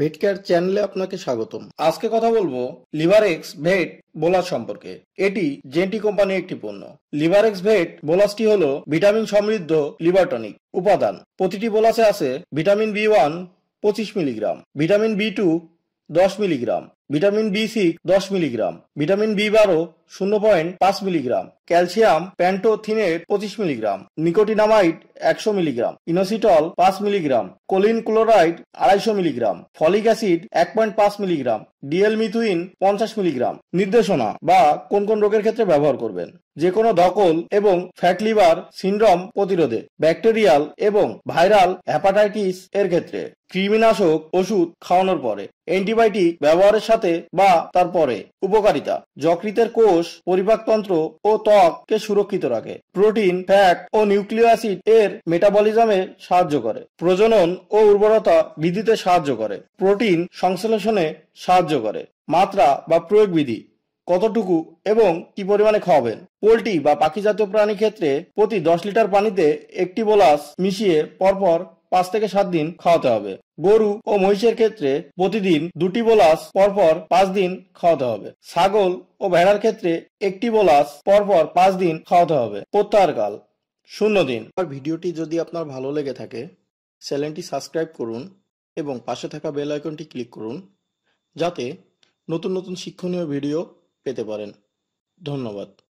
ভেটকেয়ার চ্যানেলে আপনাকে স্বাগতম আজকে কথা বলবো লিভারেক্স ভেট বোলাস সম্পর্কে এটি জেন্টি কোম্পানির একটি পণ্য লিভারেক্স ভেট বোলাসটি হলো ভিটামিন সমৃদ্ধ লিভারটনিক উপাদান প্রতিটি বোলাসে আছে ভিটামিন বি ওয়ান পঁচিশ মিলিগ্রাম ভিটামিন বি টু দশ মিলিগ্রাম ভিটামিন বি সিক্স দশ মিলিগ্রাম ভিটামিন বি বারো শূন্য পয়েন্ট পাঁচ মিলিগ্রাম ক্যালসিয়াম প্যান্টোথিনেট পঁচিশ মিলিগ্রাম নিকোটিনামাইড একশো মিলিগ্রাম ইনোসিটল পাঁচ মিলিগ্রাম কোলিন ক্লোরাইড আড়াইশো মিলিগ্রাম ফলিক অ্যাসিড এক পয়েন্ট পাঁচ মিলিগ্রাম ডিএল মিথুইন পঞ্চাশ মিলিগ্রাম নির্দেশনা বা কোন কোন রোগের ক্ষেত্রে ব্যবহার করবেন যে কোনো ধকল এবং ফ্যাট লিভার সিন্ড্রোম প্রতিরোধে ব্যাকটেরিয়াল এবং ভাইরাল হ্যাপাটাইটিস এর ক্ষেত্রে কৃমিনাশক ওষুধ খাওয়ানোর পরে অ্যান্টিবায়োটিক ব্যবহারের সাথে বা তারপরে উপকারিতা যকৃতের কোষ কোষ পরিপাকতন্ত্র ও ত্বককে সুরক্ষিত রাখে প্রোটিন ফ্যাট ও নিউক্লিয় অ্যাসিড এর মেটাবলিজমে সাহায্য করে প্রজনন ও উর্বরতা বৃদ্ধিতে সাহায্য করে প্রোটিন সংশ্লেষণে সাহায্য করে মাত্রা বা প্রয়োগ বিধি কতটুকু এবং কি পরিমাণে খাওয়াবেন পোলট্রি বা পাখি জাতীয় প্রাণী ক্ষেত্রে প্রতি দশ লিটার পানিতে একটি বোলাস মিশিয়ে পরপর পাঁচ থেকে সাত দিন খাওয়াতে হবে গরু ও মহিষের ক্ষেত্রে প্রতিদিন দুটি বোলাস পরপর পাঁচ দিন খাওয়াতে হবে ছাগল ও ভেড়ার ক্ষেত্রে একটি বোলাস পরপর পাঁচ দিন খাওয়াতে হবে প্রত্যাহারকাল শূন্য দিন আর ভিডিওটি যদি আপনার ভালো লেগে থাকে চ্যানেলটি সাবস্ক্রাইব করুন এবং পাশে থাকা বেল আইকনটি ক্লিক করুন যাতে নতুন নতুন শিক্ষণীয় ভিডিও পেতে পারেন ধন্যবাদ